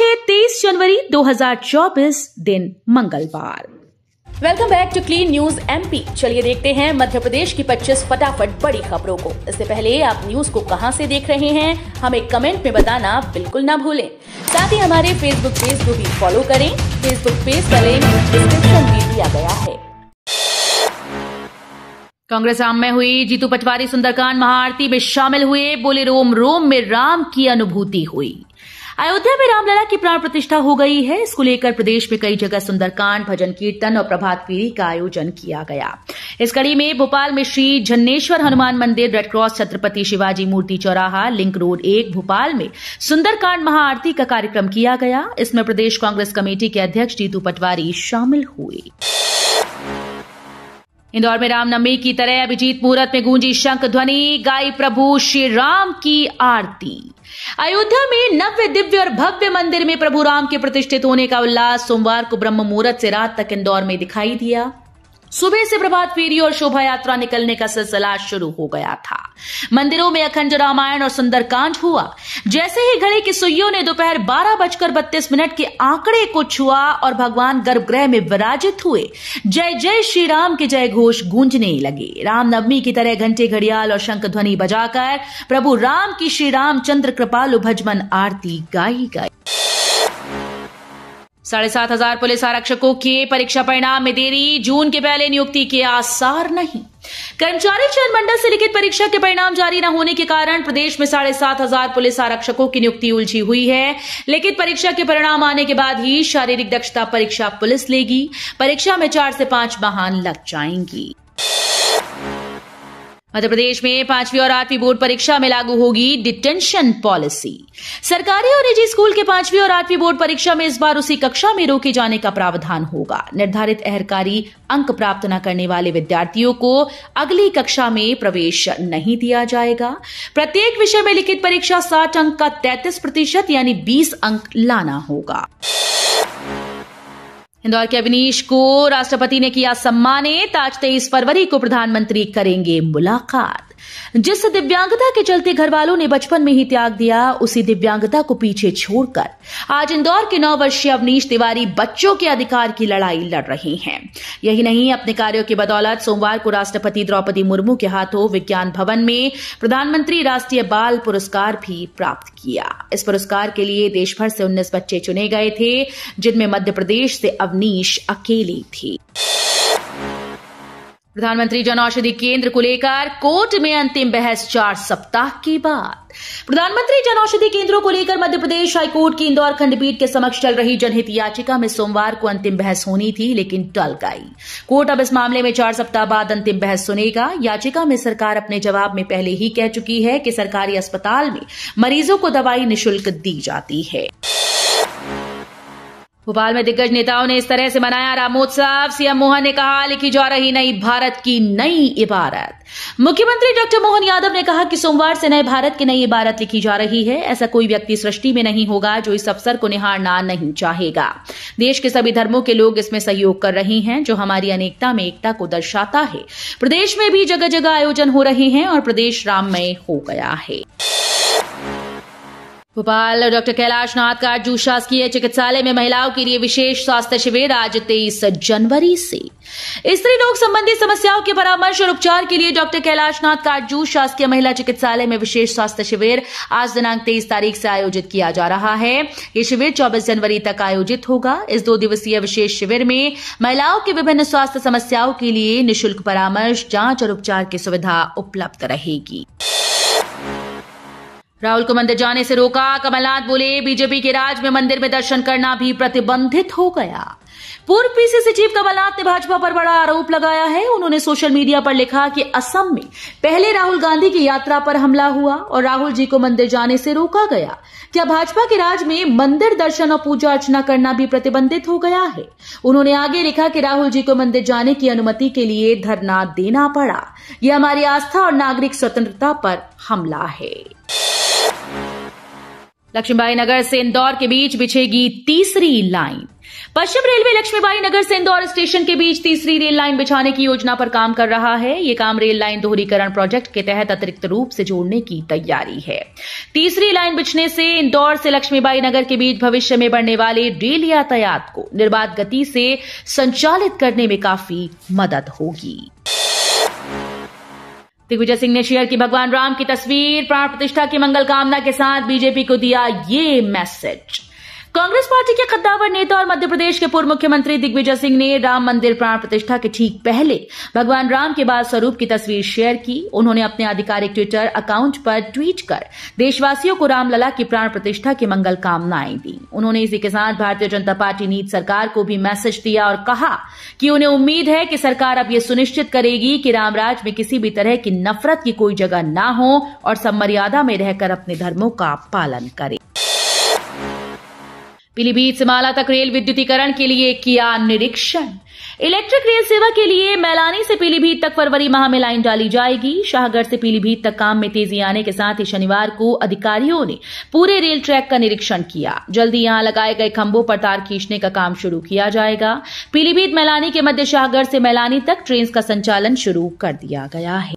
है तेईस जनवरी 2024 दिन मंगलवार welcome back to clean news MP चलिए देखते हैं मध्य प्रदेश की 25 फटाफट बड़ी खबरों को इससे पहले आप न्यूज को कहां से देख रहे हैं हमें कमेंट में बताना बिल्कुल ना भूलें साथ ही हमारे फेसबुक पेज को भी फॉलो करें फेसबुक पेज का लिंक डिस्क्रिप्शन में दिया गया है कांग्रेस आम में हुई जीतू पटवारी सुंदरकांड महाआरती में शामिल हुए बोले रोम रोम में राम की अनुभूति हुई अयोध्या में रामलला की प्राण प्रतिष्ठा हो गई है इसको लेकर प्रदेश में कई जगह सुंदरकांड भजन कीर्तन और प्रभात फेरी का आयोजन किया गया इस कड़ी में भोपाल में श्री झन्नेश्वर हनुमान मंदिर रेडक्रॉस छत्रपति शिवाजी मूर्ति चौराहा लिंक रोड एक भोपाल में सुंदरकांड महाआरती का कार्यक्रम किया गया इसमें प्रदेश कांग्रेस कमेटी के अध्यक्ष जीतू पटवारी शामिल हुए इंदौर में रामनवमी की तरह अभिजीत मुहूर्त में गूंजी शंख ध्वनि गाई प्रभु श्री राम की आरती अयोध्या में नव्य दिव्य और भव्य मंदिर में प्रभु राम के प्रतिष्ठित होने का उल्लास सोमवार को ब्रह्म मुहूर्त से रात तक इंदौर में दिखाई दिया सुबह से प्रभात फेरी और शोभा यात्रा निकलने का सिलसिला शुरू हो गया था मंदिरों में अखंड रामायण और सुंदरकांड हुआ जैसे ही घड़ी की सुइयों ने दोपहर बारह बजकर बत्तीस मिनट के आंकड़े को छुआ और भगवान गर्भगृह में विराजित हुए जय जय श्री राम के जय घोष गूंजने लगे रामनवमी की तरह घंटे घड़ियाल और शंख ध्वनि बजाकर प्रभु राम की श्री राम चंद्र कृपालु भजमन आरती गाई गई साढ़े सात हजार पुलिस आरक्षकों के परीक्षा परिणाम में देरी जून के पहले नियुक्ति के आसार नहीं कर्मचारी चयन मंडल से लिखित परीक्षा के परिणाम जारी न होने के कारण प्रदेश में साढ़े सात हजार पुलिस आरक्षकों की नियुक्ति उलझी हुई है लिखित परीक्षा के परिणाम आने के बाद ही शारीरिक दक्षता परीक्षा पुलिस लेगी परीक्षा में चार से पांच वाहन लग जाएंगी मध्य प्रदेश में पांचवी और आठवीं बोर्ड परीक्षा में लागू होगी डिटेंशन पॉलिसी सरकारी और निजी स्कूल के पांचवी और आठवीं बोर्ड परीक्षा में इस बार उसी कक्षा में रोके जाने का प्रावधान होगा निर्धारित अहरकारी अंक प्राप्त न करने वाले विद्यार्थियों को अगली कक्षा में प्रवेश नहीं दिया जाएगा प्रत्येक विषय में लिखित परीक्षा साठ अंक का तैतीस प्रतिशत यानी बीस अंक लाना होगा इंदौर के अविनीश को राष्ट्रपति ने किया सम्मानित आज तेईस फरवरी को प्रधानमंत्री करेंगे मुलाकात जिस दिव्यांगता के चलते घर वालों ने बचपन में ही त्याग दिया उसी दिव्यांगता को पीछे छोड़कर आज इंदौर के नौ वर्षीय अवनीश तिवारी बच्चों के अधिकार की लड़ाई लड़ रहे हैं यही नहीं अपने कार्यों की बदौलत सोमवार को राष्ट्रपति द्रौपदी मुर्मू के हाथों विज्ञान भवन में प्रधानमंत्री राष्ट्रीय बाल पुरस्कार भी प्राप्त किया इस पुरस्कार के लिए देशभर से उन्नीस बच्चे चुने गए थे जिनमें मध्य प्रदेश से अवनीश अकेली थी प्रधानमंत्री जन औषधि केंद्र को लेकर कोर्ट में अंतिम बहस चार सप्ताह के बाद प्रधानमंत्री जन औषधि केंद्रों को लेकर मध्य प्रदेश हाईकोर्ट की इंदौर खंडपीठ के समक्ष चल रही जनहित याचिका में सोमवार को अंतिम बहस होनी थी लेकिन टल गई कोर्ट अब इस मामले में चार सप्ताह बाद अंतिम बहस सुनेगा याचिका में सरकार अपने जवाब में पहले ही कह चुकी है कि सरकारी अस्पताल में मरीजों को दवाई निःशुल्क दी जाती है भोपाल में दिग्गज नेताओं ने इस तरह से मनाया रामोत्सव सीएम मोहन ने कहा लिखी जा रही नई भारत की नई इबारत मुख्यमंत्री डॉक्टर मोहन यादव ने कहा कि सोमवार से नए भारत की नई इबारत लिखी जा रही है ऐसा कोई व्यक्ति सृष्टि में नहीं होगा जो इस अवसर को निहारना नहीं चाहेगा देश के सभी धर्मों के लोग इसमें सहयोग कर रहे हैं जो हमारी अनेकता में एकता को दर्शाता है प्रदेश में भी जगह जगह आयोजन हो रहे हैं और प्रदेश राममय हो गया है भोपाल डॉक्टर कैलाश नाथ का जू शासकीय चिकित्सालय में महिलाओं के लिए विशेष स्वास्थ्य शिविर आज तेईस जनवरी से स्त्री रोग संबंधी समस्याओं के परामर्श और उपचार के लिए डॉक्टर कैलाश नाथ जू शासकीय महिला चिकित्सालय में विशेष स्वास्थ्य शिविर आज दिनांक तेईस तारीख से आयोजित किया जा रहा है यह शिविर चौबीस जनवरी तक आयोजित होगा इस दो दिवसीय विशेष शिविर में महिलाओं की विभिन्न स्वास्थ्य समस्याओं के लिए निःशुल्क परामर्श जांच और उपचार की सुविधा उपलब्ध रहेगी राहुल को मंदिर जाने से रोका कमलनाथ बोले बीजेपी के राज में मंदिर में दर्शन करना भी प्रतिबंधित हो गया पूर्व पीसीसी चीफ कमलनाथ ने भाजपा पर बड़ा आरोप लगाया है उन्होंने सोशल मीडिया पर लिखा कि असम में पहले राहुल गांधी की यात्रा पर हमला हुआ और राहुल जी को मंदिर जाने से रोका गया क्या भाजपा के राज में मंदिर दर्शन और पूजा अर्चना करना भी प्रतिबंधित हो गया है उन्होंने आगे लिखा कि राहुल जी को मंदिर जाने की अनुमति के लिए धरना देना पड़ा यह हमारी आस्था और नागरिक स्वतंत्रता पर हमला है लक्ष्मीबाई नगर से इंदौर के बीच बिछेगी तीसरी लाइन पश्चिम रेलवे लक्ष्मीबाई नगर से इंदौर स्टेशन के बीच तीसरी रेल लाइन बिछाने की योजना पर काम कर रहा है यह काम रेल लाइन दोहरीकरण प्रोजेक्ट के तहत अतिरिक्त रूप से जोड़ने की तैयारी है तीसरी लाइन बिछने से इंदौर से लक्ष्मीबाई नगर के बीच भविष्य में बढ़ने वाले रेल यातायात को निर्बाध गति से संचालित करने में काफी मदद होगी दिग्विजय सिंह ने शेयर की भगवान राम की तस्वीर प्राण प्रतिष्ठा की मंगल कामना के साथ बीजेपी को दिया ये मैसेज कांग्रेस पार्टी के कद्दावर नेता और मध्य प्रदेश के पूर्व मुख्यमंत्री दिग्विजय सिंह ने राम मंदिर प्राण प्रतिष्ठा के ठीक पहले भगवान राम के बाल स्वरूप की तस्वीर शेयर की उन्होंने अपने आधिकारिक ट्विटर अकाउंट पर ट्वीट कर देशवासियों को रामलला की प्राण प्रतिष्ठा की मंगल कामनाएं दी उन्होंने इसी के साथ भारतीय जनता पार्टी नीत सरकार को भी मैसेज दिया और कहा कि उन्हें उम्मीद है कि सरकार अब यह सुनिश्चित करेगी कि रामराज में किसी भी तरह की नफरत की कोई जगह न हो और सब मर्यादा में रहकर अपने धर्मों का पालन करें पीलीभीत सिमाला तक रेल विद्युतीकरण के लिए किया निरीक्षण इलेक्ट्रिक रेल सेवा के लिए मैलानी से पीलीभीत तक फरवरी माह में लाइन डाली जाएगी शाहगढ़ से पीलीभीत तक काम में तेजी आने के साथ ही शनिवार को अधिकारियों ने पूरे रेल ट्रैक का निरीक्षण किया जल्दी यहां लगाए गए खंभों पर तार खींचने का काम शुरू किया जाएगा पीलीभीत मैलानी के मध्य शाहगढ़ से मैलानी तक ट्रेन का संचालन शुरू कर दिया गया है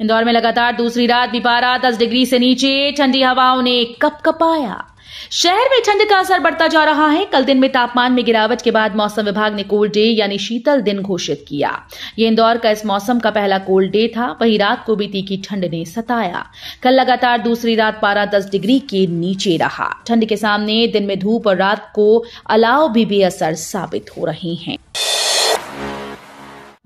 इंदौर में लगातार दूसरी रात भी पारा दस डिग्री से नीचे ठंडी हवाओं ने कपकपाया शहर में ठंड का असर बढ़ता जा रहा है कल दिन में तापमान में गिरावट के बाद मौसम विभाग ने कोल्ड डे यानी शीतल दिन घोषित किया ये इंदौर का इस मौसम का पहला कोल्ड डे था वहीं रात को भी तीखी ठंड ने सताया कल लगातार दूसरी रात पारा दस डिग्री के नीचे रहा ठंड के सामने दिन में धूप और रात को अलाव भी बेअसर साबित हो रहे हैं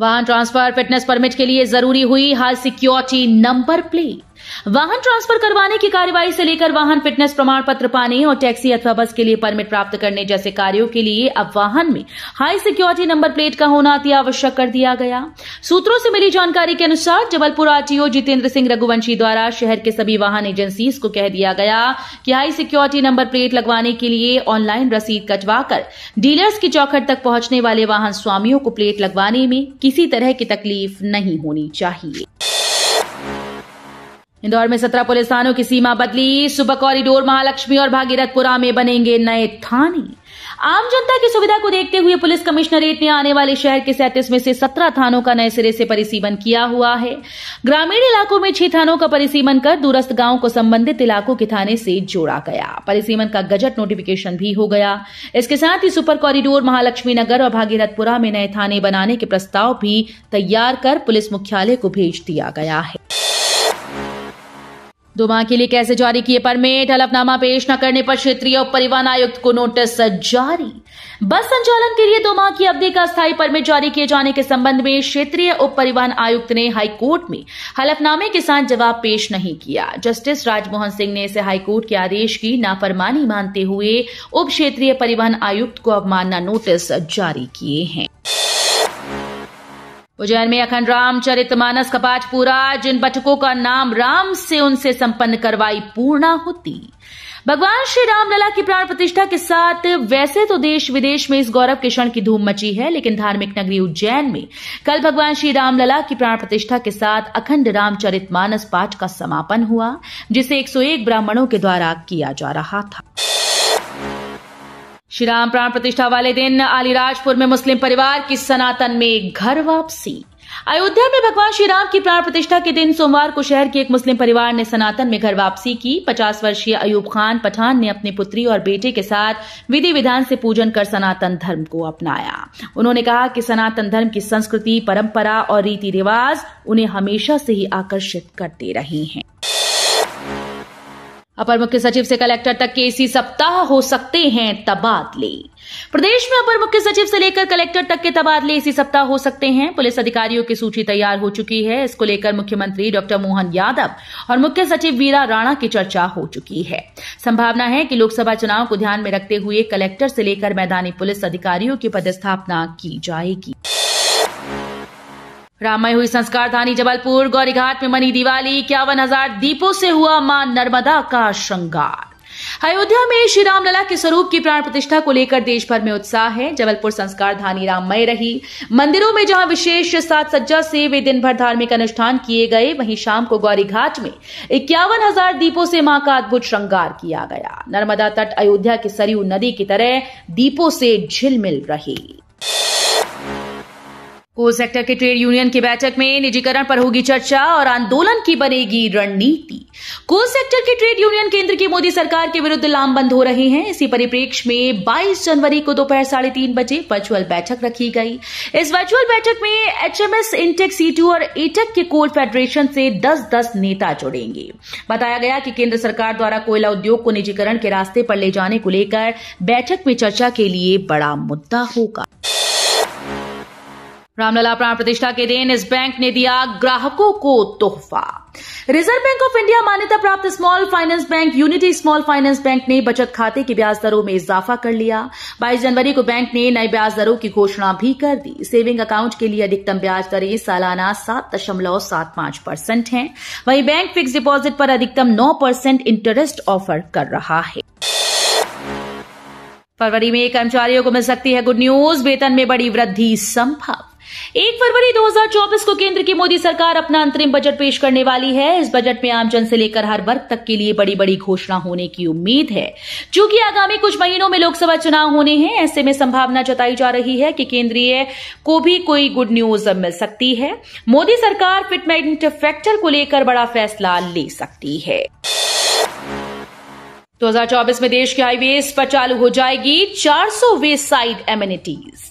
वाहन ट्रांसफर फिटनेस परमिट के लिए जरूरी हुई हाई सिक्योरिटी नंबर प्लेट वाहन ट्रांसफर करवाने की कार्यवाही से लेकर वाहन फिटनेस प्रमाण पत्र पाने और टैक्सी अथवा बस के लिए परमिट प्राप्त करने जैसे कार्यों के लिए अब वाहन में हाई सिक्योरिटी नंबर प्लेट का होना अति आवश्यक कर दिया गया सूत्रों से मिली जानकारी के अनुसार जबलपुर आरटीओ जितेंद्र सिंह रघुवंशी द्वारा शहर के सभी वाहन एजेंसीज को कह दिया गया कि हाई सिक्योरिटी नंबर प्लेट लगवाने के लिए ऑनलाइन रसीद कटवाकर डीलर्स की चौखट तक पहुंचने वाले वाहन स्वामियों को प्लेट लगवाने में किसी तरह की तकलीफ नहीं होनी चाहिए इंदौर में सत्रह पुलिस थानों की सीमा बदली सुबह कॉरिडोर महालक्ष्मी और भागीरथपुरा में बनेंगे नए थाने आम जनता की सुविधा को देखते हुए पुलिस कमिश्नरेट ने आने वाले शहर के सैंतीस में से सत्रह थानों का नए सिरे से परिसीमन किया हुआ है ग्रामीण इलाकों में छह थानों का परिसीमन कर दूरस्थ गांव को संबंधित इलाकों के थाने से जोड़ा गया परिसीमन का गजट नोटिफिकेशन भी हो गया इसके साथ ही सुपर कॉरिडोर महालक्ष्मी नगर और भागीरथपुरा में नए थाने बनाने के प्रस्ताव भी तैयार कर पुलिस मुख्यालय को भेज दिया गया है दो माह के लिए कैसे जारी किए परमिट हलफनामा पेश न करने पर क्षेत्रीय उप परिवहन आयुक्त को नोटिस जारी बस संचालन के लिए दो माह की अवधि का स्थायी परमिट जारी किए जाने के संबंध में क्षेत्रीय उप परिवहन आयुक्त ने हाईकोर्ट में हलफनामे के साथ जवाब पेश नहीं किया जस्टिस राजमोहन सिंह ने इसे हाईकोर्ट के आदेश की नाफरमानी मानते हुए उप क्षेत्रीय परिवहन आयुक्त को अवमानना नोटिस जारी किए हैं उज्जैन में अखंड रामचरित मानस का पाठ पूरा जिन बटकों का नाम राम से उनसे संपन्न करवाई पूर्णा होती भगवान श्री रामलला की प्राण प्रतिष्ठा के साथ वैसे तो देश विदेश में इस गौरव के क्षण की धूम मची है लेकिन धार्मिक नगरी उज्जैन में कल भगवान श्री रामलला की प्राण प्रतिष्ठा के साथ अखंड रामचरित मानस पाठ का समापन हुआ जिसे 101 ब्राह्मणों के द्वारा किया जा रहा था श्री राम प्राण प्रतिष्ठा वाले दिन अलीराजपुर में मुस्लिम परिवार की सनातन में घर वापसी अयोध्या में भगवान श्री राम की प्राण प्रतिष्ठा के दिन सोमवार को शहर के एक मुस्लिम परिवार ने सनातन में घर वापसी की 50 वर्षीय अयूब खान पठान ने अपनी पुत्री और बेटे के साथ विधि विधान से पूजन कर सनातन धर्म को अपनाया उन्होंने कहा कि सनातन धर्म की संस्कृति परंपरा और रीति रिवाज उन्हें हमेशा से ही आकर्षित करते रहे हैं अपर मुख्य सचिव से कलेक्टर तक के इसी सप्ताह हो सकते हैं तबादले प्रदेश में अपर मुख्य सचिव से लेकर कलेक्टर तक के तबादले इसी सप्ताह हो सकते हैं पुलिस अधिकारियों की सूची तैयार हो चुकी है इसको लेकर मुख्यमंत्री डॉक्टर मोहन यादव और मुख्य सचिव वीरा राणा की चर्चा हो चुकी है संभावना है कि लोकसभा चुनाव को ध्यान में रखते हुए कलेक्टर से लेकर मैदानी पुलिस अधिकारियों की पदस्थापना की जाएगी राममय हुई संस्कारधानी जबलपुर गौरीघाट में मनी दिवाली इक्यावन हजार दीपों से हुआ मां नर्मदा का श्रृंगार अयोध्या में श्री रामलला के स्वरूप की प्राण प्रतिष्ठा को लेकर देश भर में उत्साह है जबलपुर संस्कार धानी राममय रही मंदिरों में जहां विशेष सात सज्जा से वे दिन भर धार्मिक अनुष्ठान किए गए वहीं शाम को गौरीघाट में इक्यावन हजार दीपों से मां का अद्भुत श्रृंगार किया गया नर्मदा तट अयोध्या के सरयू नदी की तरह दीपों से झिलमिल रही कोल सेक्टर के ट्रेड यूनियन की बैठक में निजीकरण पर होगी चर्चा और आंदोलन की बनेगी रणनीति कोल सेक्टर के ट्रेड यूनियन केंद्र की मोदी सरकार के विरुद्ध लामबंद हो रहे हैं इसी परिप्रेक्ष्य में 22 जनवरी को दोपहर साढ़े तीन बजे वर्चुअल बैठक रखी गई इस वर्चुअल बैठक में एचएमएस इंटेक सीटू और एटेक के कोल फेडरेशन से दस दस नेता जुड़ेंगे बताया गया कि केंद्र सरकार द्वारा कोयला उद्योग को निजीकरण के रास्ते पर ले जाने को लेकर बैठक में चर्चा के लिए बड़ा मुद्दा होगा रामलला प्राण प्रतिष्ठा के दिन इस बैंक ने दिया ग्राहकों को तोहफा रिजर्व बैंक ऑफ इंडिया मान्यता प्राप्त small finance bank unity small finance bank ने बचत खाते की ब्याज दरों में इजाफा कर लिया 22 जनवरी को बैंक ने नए ब्याज दरों की घोषणा भी कर दी सेविंग अकाउंट के लिए अधिकतम ब्याज दरें सालाना सात दशमलव सात पांच परसेंट है वहीं बैंक फिक्स डिपॉजिट पर अधिकतम नौ परसेंट इंटरेस्ट ऑफर कर रहा है फरवरी में कर्मचारियों को मिल सकती है गुड न्यूज वेतन में बड़ी वृद्धि संभव एक फरवरी 2024 को केंद्र की मोदी सरकार अपना अंतरिम बजट पेश करने वाली है इस बजट में आमजन से लेकर हर वर्ग तक के लिए बड़ी बड़ी घोषणा होने की उम्मीद है चूंकि आगामी कुछ महीनों में लोकसभा चुनाव होने हैं ऐसे में संभावना जताई जा रही है कि केंद्रीय को भी कोई गुड न्यूज मिल सकती है मोदी सरकार फिटमेंट फैक्टर को लेकर बड़ा फैसला ले सकती है 2024 में देश के हाईवेज पर चालू हो जाएगी 400 वे साइड एमिनिटीज़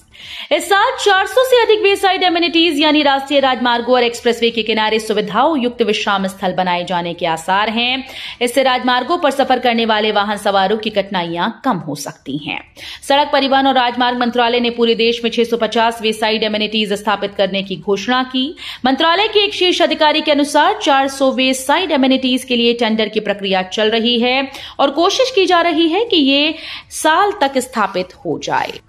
इस साल 400 से अधिक वेसाइड एम्यूनिटीज यानी राष्ट्रीय राजमार्गों और एक्सप्रेसवे के किनारे सुविधाओं युक्त विश्राम स्थल बनाए जाने के आसार हैं इससे राजमार्गों पर सफर करने वाले वाहन सवारों की कठिनाइयां कम हो सकती हैं सड़क परिवहन और राजमार्ग मंत्रालय ने पूरे देश में 650 वेसाइड एम्यूनिटीज स्थापित करने की घोषणा की मंत्रालय के एक शीर्ष अधिकारी के अनुसार चार वे वेसाइड एम्यूनिटीज के लिए टेंडर की प्रक्रिया चल रही है और कोशिश की जा रही है कि ये साल तक स्थापित हो जाए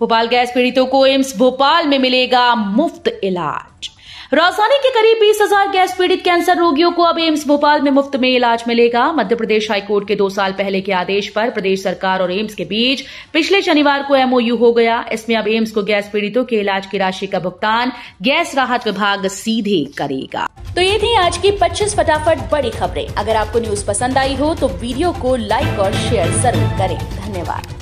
भोपाल गैस पीड़ितों को एम्स भोपाल में मिलेगा मुफ्त इलाज राजधानी के करीब बीस हजार गैस पीड़ित कैंसर रोगियों को अब एम्स भोपाल में मुफ्त में इलाज मिलेगा मध्य प्रदेश हाईकोर्ट के दो साल पहले के आदेश पर प्रदेश सरकार और एम्स के बीच पिछले शनिवार को एमओयू हो गया इसमें अब एम्स को गैस पीड़ितों के इलाज की राशि का भुगतान गैस राहत विभाग सीधे करेगा तो ये थी आज की पच्चीस फटाफट बड़ी खबरें अगर आपको न्यूज पसंद आई हो तो वीडियो को लाइक और शेयर जरूर करें धन्यवाद